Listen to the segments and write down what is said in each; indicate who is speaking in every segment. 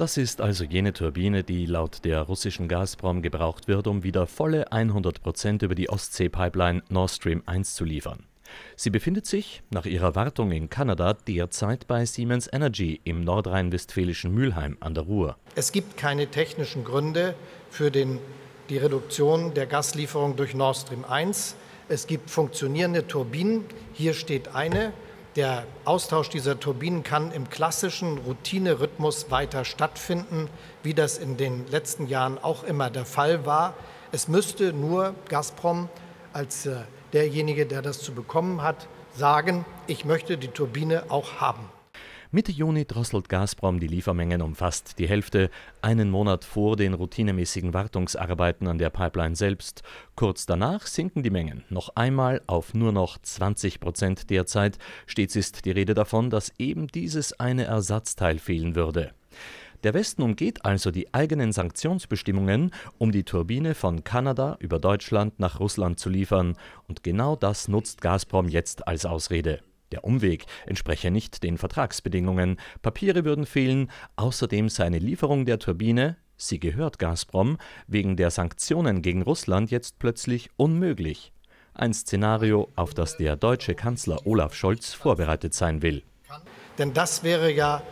Speaker 1: Das ist also jene Turbine, die laut der russischen Gazprom gebraucht wird, um wieder volle 100% über die Ostsee-Pipeline Nord Stream 1 zu liefern. Sie befindet sich nach ihrer Wartung in Kanada derzeit bei Siemens Energy im nordrhein-westfälischen Mülheim an der Ruhr.
Speaker 2: Es gibt keine technischen Gründe für den, die Reduktion der Gaslieferung durch Nord Stream 1. Es gibt funktionierende Turbinen. Hier steht eine. Der Austausch dieser Turbinen kann im klassischen Routinerhythmus weiter stattfinden, wie das in den letzten Jahren auch immer der Fall war. Es müsste nur Gazprom als äh, derjenige, der das zu bekommen hat, sagen, ich möchte die Turbine auch haben.
Speaker 1: Mitte Juni drosselt Gazprom die Liefermengen um fast die Hälfte, einen Monat vor den routinemäßigen Wartungsarbeiten an der Pipeline selbst. Kurz danach sinken die Mengen noch einmal auf nur noch 20 Prozent derzeit. Stets ist die Rede davon, dass eben dieses eine Ersatzteil fehlen würde. Der Westen umgeht also die eigenen Sanktionsbestimmungen, um die Turbine von Kanada über Deutschland nach Russland zu liefern. Und genau das nutzt Gazprom jetzt als Ausrede. Der Umweg entspreche nicht den Vertragsbedingungen, Papiere würden fehlen, außerdem sei eine Lieferung der Turbine, sie gehört Gazprom, wegen der Sanktionen gegen Russland jetzt plötzlich unmöglich. Ein Szenario, auf das der deutsche Kanzler Olaf Scholz vorbereitet sein will.
Speaker 2: Denn das wäre ja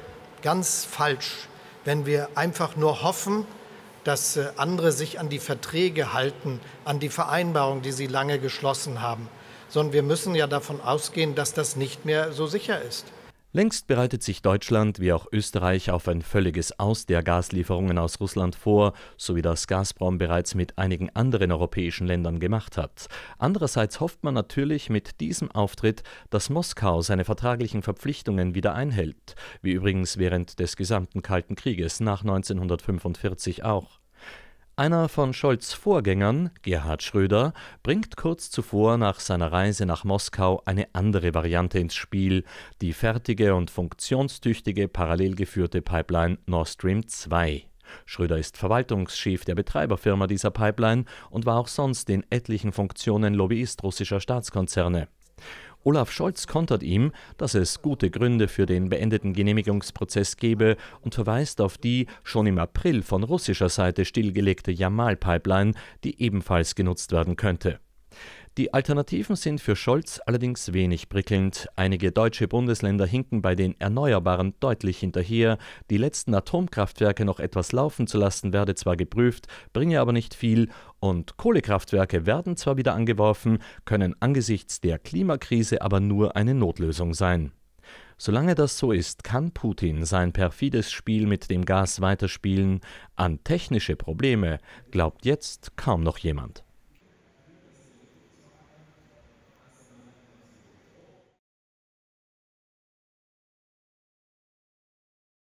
Speaker 2: ganz falsch, wenn wir einfach nur hoffen, dass äh, andere sich an die Verträge halten, an die Vereinbarung, die sie lange geschlossen haben sondern wir müssen ja davon ausgehen, dass das nicht mehr so sicher ist.
Speaker 1: Längst bereitet sich Deutschland wie auch Österreich auf ein völliges Aus der Gaslieferungen aus Russland vor, so wie das Gazprom bereits mit einigen anderen europäischen Ländern gemacht hat. Andererseits hofft man natürlich mit diesem Auftritt, dass Moskau seine vertraglichen Verpflichtungen wieder einhält, wie übrigens während des gesamten Kalten Krieges nach 1945 auch. Einer von Scholz' Vorgängern, Gerhard Schröder, bringt kurz zuvor nach seiner Reise nach Moskau eine andere Variante ins Spiel, die fertige und funktionstüchtige parallel geführte Pipeline Nord Stream 2. Schröder ist Verwaltungschef der Betreiberfirma dieser Pipeline und war auch sonst in etlichen Funktionen Lobbyist russischer Staatskonzerne. Olaf Scholz kontert ihm, dass es gute Gründe für den beendeten Genehmigungsprozess gebe und verweist auf die schon im April von russischer Seite stillgelegte Jamal-Pipeline, die ebenfalls genutzt werden könnte. Die Alternativen sind für Scholz allerdings wenig prickelnd. Einige deutsche Bundesländer hinken bei den Erneuerbaren deutlich hinterher. Die letzten Atomkraftwerke noch etwas laufen zu lassen, werde zwar geprüft, bringe aber nicht viel. Und Kohlekraftwerke werden zwar wieder angeworfen, können angesichts der Klimakrise aber nur eine Notlösung sein. Solange das so ist, kann Putin sein perfides Spiel mit dem Gas weiterspielen. An technische Probleme glaubt jetzt kaum noch jemand.